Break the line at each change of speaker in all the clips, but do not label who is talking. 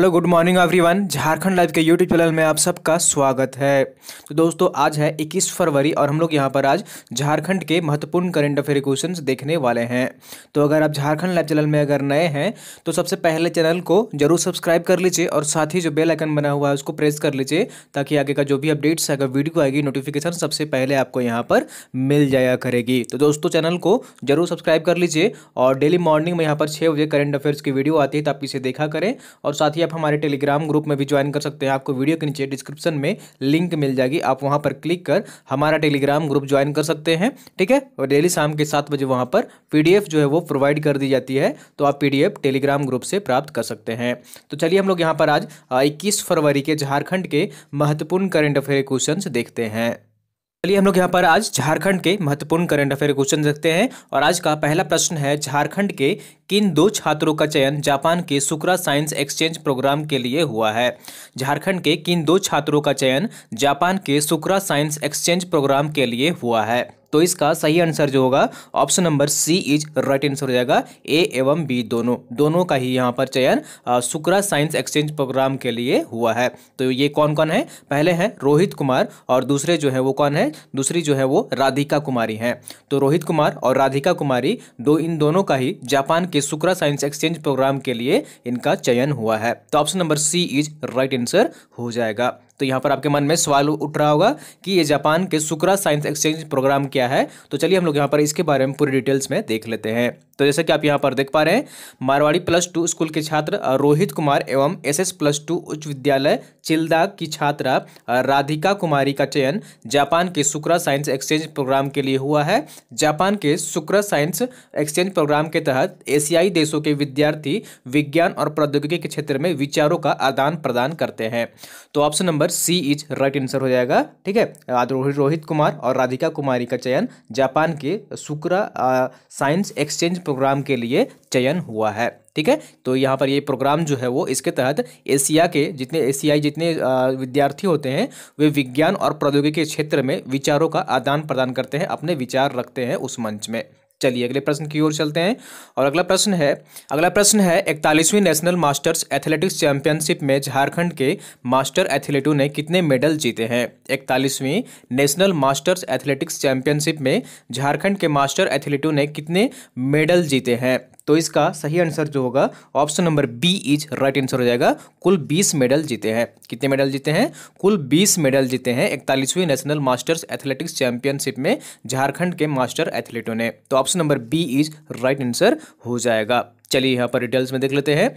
hello good morning everyone Jharkhand live के YouTube channel में आप सबका स्वागत है तो दोस्तों आज है 21 फरवरी और हम लोग यहां पर आज झारखंड के महत्वपूर्ण करंट अफेयर क्वेश्चंस देखने वाले हैं तो अगर आप झारखंड लाइव चैनल में अगर नए हैं तो सबसे पहले चैनल को जरूर सब्सक्राइब कर लीजिए और साथ ही जो बेल आइकन बना हुआ है उसको प्रेस कर लीजिए ताकि आगे का जो भी अपडेट्स अगर वीडियो आएगी नोटिफिकेशन सबसे पहले आपको यहाँ पर मिल जाया करेगी तो दोस्तों चैनल को जरूर सब्सक्राइब कर लीजिए और डेली मॉर्निंग में यहाँ पर छः बजे करंट अफेयर्स की वीडियो आती है तो आप इसे देखा करें और साथ ही आप आप हमारे टेलीग्राम ग्रुप में भी ज्वाइन कर सकते हैं आपको वीडियो के नीचे डिस्क्रिप्शन में लिंक मिल जाएगी आप वहाँ पर क्लिक कर हमारा टेलीग्राम ग्रुप ज्वाइन कर सकते हैं ठीक है और डेली शाम के सात बजे वहाँ पर पी जो है वो प्रोवाइड कर दी जाती है तो आप पी टेलीग्राम ग्रुप से प्राप्त कर सकते हैं तो चलिए हम लोग यहाँ पर आज इक्कीस फरवरी के झारखंड के महत्वपूर्ण करेंट अफेयर क्वेश्चन देखते हैं चलिए हम लोग यहाँ पर आज झारखंड के महत्वपूर्ण करंट अफेयर क्वेश्चन देखते हैं और आज का पहला प्रश्न है झारखंड के किन दो छात्रों का चयन जापान के सुक्रा साइंस एक्सचेंज प्रोग्राम के लिए हुआ है झारखंड के किन दो छात्रों का चयन जापान के सुक्रा साइंस एक्सचेंज प्रोग्राम के लिए हुआ है तो इसका सही आंसर जो होगा option number C is right answer हो जाएगा ए एवं बी दोनों दोनों का ही यहाँ पर चयन शुक्रा साइंस एक्सचेंज प्रोग्राम के लिए हुआ है तो ये कौन कौन है पहले हैं रोहित कुमार और दूसरे जो है वो कौन है दूसरी जो है वो राधिका कुमारी हैं तो रोहित कुमार और राधिका कुमारी दो इन दोनों का ही जापान के शुक्रा साइंस एक्सचेंज प्रोग्राम के लिए इनका चयन हुआ है तो option number C is right answer हो जाएगा तो यहाँ पर आपके मन में सवाल उठ रहा होगा कि ये जापान के सुकरा साइंस एक्सचेंज प्रोग्राम क्या है तो चलिए हम लोग यहाँ पर इसके बारे में पूरी डिटेल्स में देख लेते हैं तो जैसे कि आप यहाँ पर देख पा रहे हैं मारवाड़ी प्लस टू स्कूल के छात्र रोहित कुमार एवं एस एस प्लस टू उच्च विद्यालय चिल्दा की छात्रा राधिका कुमारी का चयन जापान के सुकरा साइंस एक्सचेंज प्रोग्राम के लिए हुआ है जापान के सुकरा साइंस एक्सचेंज प्रोग्राम के तहत एशियाई देशों के विद्यार्थी विज्ञान और प्रौद्योगिकी के क्षेत्र में विचारों का आदान प्रदान करते हैं तो option number C is right answer हो जाएगा ठीक है रोहित कुमार और राधिका कुमारी का चयन जापान के शुक्रा साइंस एक्सचेंज प्रोग्राम के लिए चयन हुआ है ठीक है तो यहाँ पर ये प्रोग्राम जो है वो इसके तहत एशिया के जितने एशियाई जितने विद्यार्थी होते हैं वे विज्ञान और प्रौद्योगिकी के क्षेत्र में विचारों का आदान प्रदान करते हैं अपने विचार रखते हैं उस मंच में चलिए अगले प्रश्न की ओर चलते हैं और अगला प्रश्न है अगला प्रश्न है इकतालीसवीं नेशनल मास्टर्स एथलेटिक्स चैंपियनशिप में झारखंड के मास्टर एथलीटों ने कितने मेडल जीते हैं इकतालीसवीं नेशनल मास्टर्स एथलेटिक्स चैंपियनशिप में झारखंड के मास्टर एथलीटों ने कितने मेडल जीते हैं तो इसका सही आंसर जो होगा option number B is right answer हो जाएगा कुल बीस मेडल जीते हैं कितने मेडल जीते हैं कुल बीस मेडल जीते हैं इकतालीसवीं नेशनल मास्टर्स एथलेटिक्स चैंपियनशिप में झारखंड के मास्टर एथलीटों ने तो option number B is right answer हो जाएगा चलिए यहाँ पर डिटेल्स में देख लेते हैं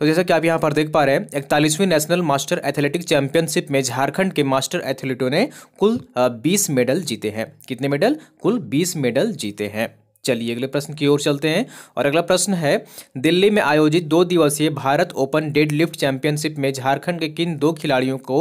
तो जैसा कि आप यहाँ पर देख पा रहे हैं इकतालीसवीं नेशनल मास्टर एथलेटिक चैंपियनशिप में झारखंड के मास्टर एथलीटों ने कुल बीस मेडल जीते हैं कितने मेडल कुल बीस मेडल जीते हैं चलिए अगले प्रश्न की ओर चलते हैं और अगला प्रश्न है दिल्ली में आयोजित दो दिवसीय भारत ओपन डेडलिफ्ट चैंपियनशिप में झारखंड के किन दो खिलाड़ियों को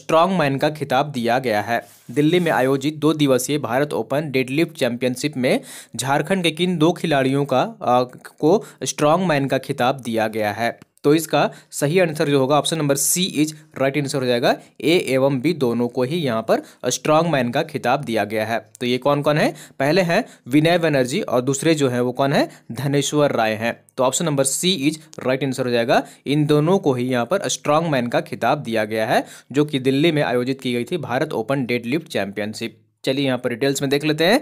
स्ट्रांग मैन का खिताब दिया गया है दिल्ली में आयोजित दो दिवसीय भारत ओपन डेडलिफ्ट चैंपियनशिप में झारखंड के किन दो खिलाड़ियों का आ, को स्ट्रांग मैन का खिताब दिया गया है तो इसका सही आंसर जो होगा option number C is right answer हो जाएगा ए एवं बी दोनों को ही यहाँ पर स्ट्रांग मैन का खिताब दिया गया है तो ये कौन कौन है पहले हैं विनय बनर्जी और दूसरे जो हैं वो कौन है धनेश्वर राय हैं तो option number C is right answer हो जाएगा इन दोनों को ही यहाँ पर स्ट्रांग मैन का खिताब दिया गया है जो कि दिल्ली में आयोजित की गई थी Bharat open deadlift championship चलिए यहाँ पर डिटेल्स में देख लेते हैं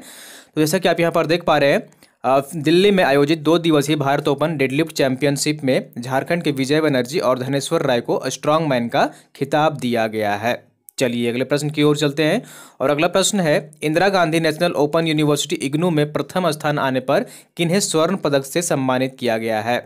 तो जैसा कि आप यहाँ पर देख पा रहे हैं दिल्ली में आयोजित दो दिवसीय भारत ओपन डेडलिफ्ट चैंपियनशिप में झारखंड के विजय बनर्जी और धनेश्वर राय को स्ट्रांग मैन का खिताब दिया गया है चलिए अगले प्रश्न की ओर चलते हैं और अगला प्रश्न है Indira Gandhi national open university IGNOU में प्रथम स्थान आने पर किन्हें स्वर्ण पदक से सम्मानित किया गया है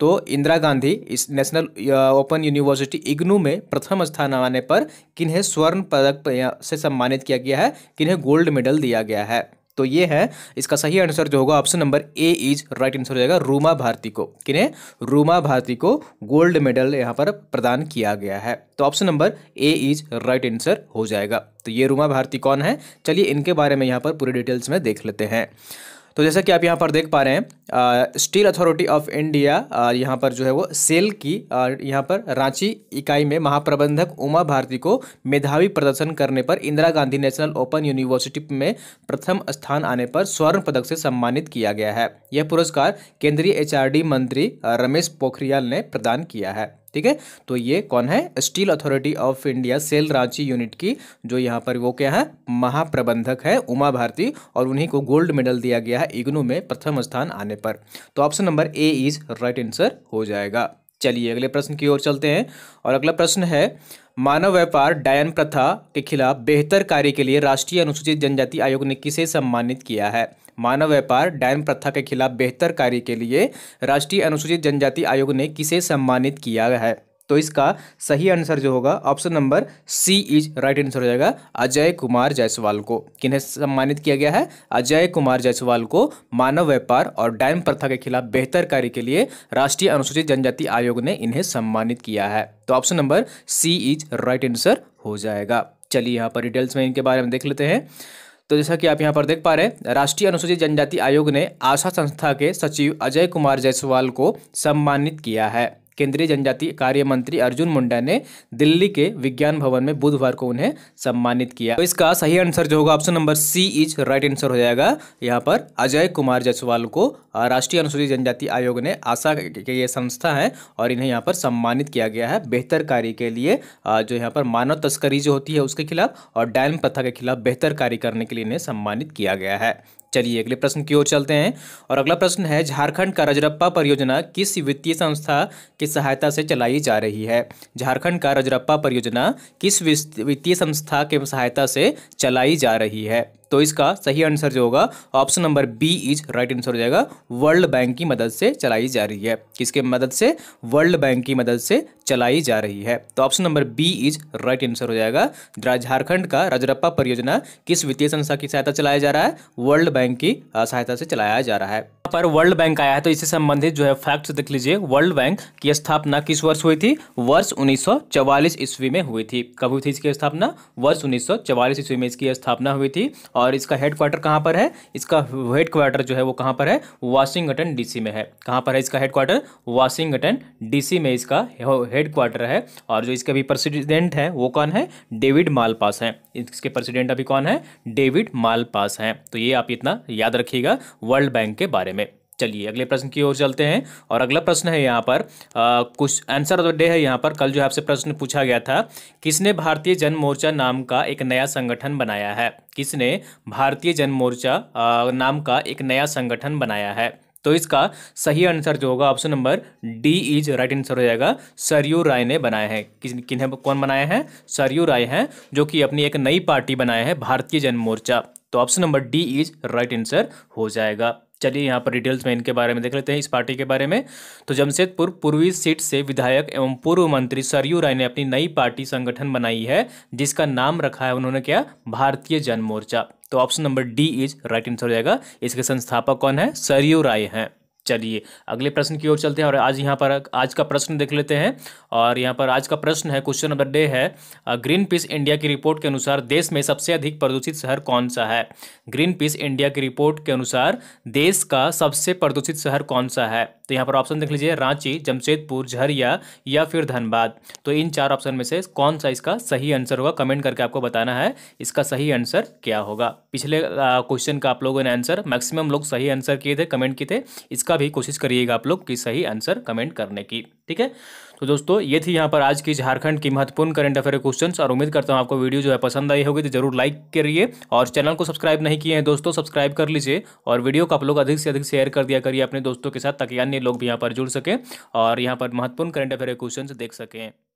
तो इंदिरा गांधी इस नेशनल ओपन यूनिवर्सिटी इग्नू में प्रथम स्थान आने पर किन्हें स्वर्ण पदक से सम्मानित किया गया है किन्हें गोल्ड मेडल दिया गया है तो ये है इसका सही आंसर जो होगा option number A is right answer हो जाएगा रूमा भारती को किन्हें रूमा भारती को गोल्ड मेडल यहाँ पर प्रदान किया गया है तो option number A is right answer हो जाएगा तो ये रूमा भारती कौन है चलिए इनके बारे में यहाँ पर पूरे डिटेल्स में देख लेते हैं तो जैसा कि आप यहाँ पर देख पा रहे हैं स्टील अथॉरिटी ऑफ इंडिया यहाँ पर जो है वो सेल की यहाँ पर रांची इकाई में महाप्रबंधक उमा भारती को मेधावी प्रदर्शन करने पर Indira Gandhi national open university में प्रथम स्थान आने पर स्वर्ण पदक से सम्मानित किया गया है यह पुरस्कार केंद्रीय एच मंत्री रमेश पोखरियाल ने प्रदान किया है ठीक है तो ये कौन है steel authority of India SAIL Ranchi unit की जो यहाँ पर वो क्या है महाप्रबंधक है उमा भारती और उन्हीं को गोल्ड मेडल दिया गया है इग्नू में प्रथम स्थान आने पर तो option number A is right answer हो जाएगा चलिए अगले प्रश्न की ओर चलते हैं और अगला प्रश्न है मानव व्यापार डायन प्रथा के खिलाफ बेहतर कार्य के लिए राष्ट्रीय अनुसूचित जनजाति आयोग ने किसे सम्मानित किया है मानव व्यापार डैन प्रथा के खिलाफ बेहतर कार्य के लिए राष्ट्रीय अनुसूचित जनजाति आयोग ने किसे सम्मानित किया है तो इसका सही आंसर जो होगा option number C is right answer हो जाएगा अजय कुमार जायसवाल को किन्हें सम्मानित किया गया है अजय कुमार जायसवाल को मानव व्यापार और डायन प्रथा के खिलाफ बेहतर कार्य के लिए राष्ट्रीय अनुसूचित जनजाति आयोग ने इन्हें सम्मानित किया है तो option number C is right answer हो जाएगा चलिए यहाँ पर डिटेल्स में इनके बारे में देख लेते हैं तो जैसा कि आप यहाँ पर देख पा रहे हैं राष्ट्रीय अनुसूचित जनजाति आयोग ने आशा संस्था के सचिव अजय कुमार जायसवाल को सम्मानित किया है केंद्रीय जनजाति कार्य मंत्री अर्जुन मुंडा ने दिल्ली के विज्ञान भवन में बुधवार को उन्हें सम्मानित किया तो इसका सही आंसर जो होगा option number C is right answer हो जाएगा यहाँ पर अजय कुमार जसवाल को राष्ट्रीय अनुसूचित जनजाति आयोग ने आशा के ये संस्था है और इन्हें यहाँ पर सम्मानित किया गया है बेहतर कार्य के लिए जो यहाँ पर मानव तस्करी जो होती है उसके खिलाफ और डायन प्रथा के खिलाफ बेहतर कार्य करने के लिए इन्हें सम्मानित किया गया है चलिए अगले प्रश्न की ओर चलते हैं और अगला प्रश्न है झारखंड का रजरप्पा परियोजना किस वित्तीय संस्था की सहायता से चलाई जा रही है झारखंड का रजरप्पा परियोजना किस वित्तीय संस्था के सहायता से चलाई जा रही है तो इसका सही आंसर जो होगा option number B is right answer हो जाएगा वर्ल्ड बैंक की मदद से चलाई जा रही है किसके मदद से वर्ल्ड बैंक की मदद से चलाई जा रही है तो option number B is right answer हो जाएगा झारखंड का रजरप्पा परियोजना किस वित्तीय संस्था की सहायता चलाया जा रहा है वर्ल्ड बैंक की सहायता से चलाया जा रहा है पर वर्ल्ड बैंक आया है तो इससे संबंधित जो है फैक्ट देख लीजिए वर्ल्ड बैंक की स्थापना किस वर्ष हुई थी वर्ष 1944 ईस्वी में हुई थी कब हुई थी इसकी स्थापना वर्ष 1944 ईस्वी में इसकी स्थापना हुई थी और इसका हेड क्वार्टर कहाँ पर है इसका हेड क्वार्टर जो है वो कहाँ पर है वाशिंगटन डीसी में है कहाँ पर है इसका हेड क्वार्टर वाशिंगटन डीसी में इसका हेड क्वार्टर है और जो इसके अभी प्रेसिडेंट है वो कौन है डेविड मालपास हैं इसके प्रेसिडेंट अभी कौन है डेविड मालपास हैं तो ये आप इतना याद रखिएगा वर्ल्ड बैंक के बारे में चलिए अगले प्रश्न की ओर चलते हैं और अगला प्रश्न है यहाँ पर आ, कुछ आंसर ऑफ द डे है यहाँ पर कल जो आपसे प्रश्न पूछा गया था किसने भारतीय जन मोर्चा नाम का एक नया संगठन बनाया है किसने भारतीय जन मोर्चा नाम का एक नया संगठन बनाया है तो इसका सही आंसर जो होगा option number D is right answer हो जाएगा सरयू राय ने बनाया है किस किन्हें कौन बनाया है सरयू राय हैं जो कि अपनी एक नई पार्टी बनाया है भारतीय जन मोर्चा तो option number D is right answer हो जाएगा चलिए यहाँ पर डिटेल्स में इनके बारे में देख लेते हैं इस पार्टी के बारे में तो जमशेदपुर पूर्वी सीट से विधायक एवं पूर्व मंत्री सरयू राय ने अपनी नई पार्टी संगठन बनाई है जिसका नाम रखा है उन्होंने क्या भारतीय जन मोर्चा तो option number D is right answer हो जाएगा इसके संस्थापक कौन है सरयू राय हैं चलिए अगले प्रश्न की ओर चलते हैं और आज यहाँ पर आज का प्रश्न देख लेते हैं और यहाँ पर आज का प्रश्न है क्वेश्चन नंबर डे है ग्रीन पीस इंडिया की रिपोर्ट के अनुसार देश में सबसे अधिक प्रदूषित शहर कौन सा है ग्रीन पीस इंडिया की रिपोर्ट के अनुसार देश का सबसे प्रदूषित शहर कौन सा है तो यहाँ पर ऑप्शन देख लीजिए रांची जमशेदपुर झरिया या फिर धनबाद तो इन चार ऑप्शन में से कौन सा इसका सही आंसर होगा कमेंट करके आपको बताना है इसका सही आंसर क्या होगा पिछले क्वेश्चन का आप लोगों ने आंसर मैक्सिमम लोग सही आंसर किए थे कमेंट किए थे इसका इसका भी कोशिश करिएगा आप लोग कि सही आंसर कमेंट करने की ठीक है तो दोस्तों ये थी यहाँ पर आज की झारखंड की महत्वपूर्ण करंट अफेयर क्वेश्चंस और उम्मीद करता हूँ आपको वीडियो जो है पसंद आई होगी तो जरूर लाइक करिए और चैनल को सब्सक्राइब नहीं किए हैं दोस्तों सब्सक्राइब कर लीजिए और वीडियो को आप लोग अधिक से अधिक शेयर कर दिया करिए अपने दोस्तों के साथ ताकि अन्य लोग भी यहाँ पर जुड़ सकें और यहाँ पर महत्वपूर्ण करंट अफेयर क्वेश्चन देख सकें